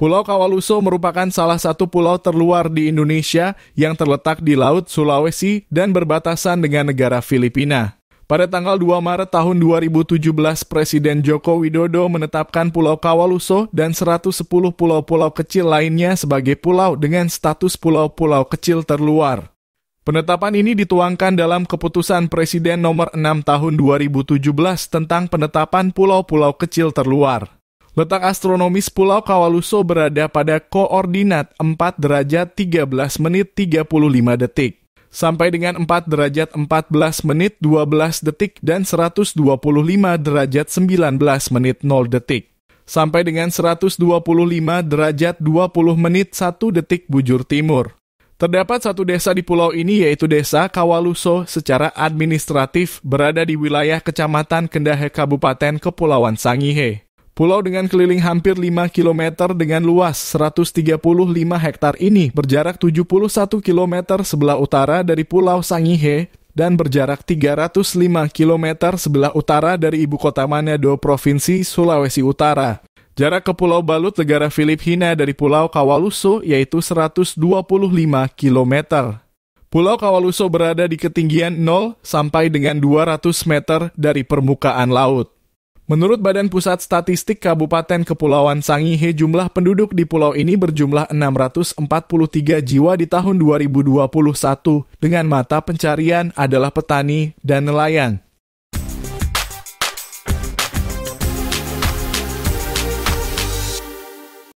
Pulau Kawaluso merupakan salah satu pulau terluar di Indonesia yang terletak di Laut Sulawesi dan berbatasan dengan negara Filipina. Pada tanggal 2 Maret tahun 2017, Presiden Joko Widodo menetapkan Pulau Kawaluso dan 110 pulau-pulau kecil lainnya sebagai pulau dengan status pulau-pulau kecil terluar. Penetapan ini dituangkan dalam keputusan Presiden nomor 6 tahun 2017 tentang penetapan pulau-pulau kecil terluar. Letak astronomis Pulau Kawaluso berada pada koordinat 4 derajat 13 menit 35 detik sampai dengan 4 derajat 14 menit 12 detik dan 125 derajat 19 menit 0 detik sampai dengan 125 derajat 20 menit 1 detik bujur timur. Terdapat satu desa di pulau ini yaitu Desa Kawaluso secara administratif berada di wilayah Kecamatan Kendahe Kabupaten Kepulauan Sangihe. Pulau dengan keliling hampir 5 km dengan luas 135 hektar ini berjarak 71 km sebelah utara dari Pulau Sangihe dan berjarak 305 km sebelah utara dari ibu kota Manado, Provinsi Sulawesi Utara. Jarak ke Pulau Balut negara Filipina dari Pulau Kawaluso yaitu 125 km. Pulau Kawaluso berada di ketinggian 0 sampai dengan 200 meter dari permukaan laut. Menurut Badan Pusat Statistik Kabupaten Kepulauan Sangihe, jumlah penduduk di pulau ini berjumlah 643 jiwa di tahun 2021 dengan mata pencarian adalah petani dan nelayan.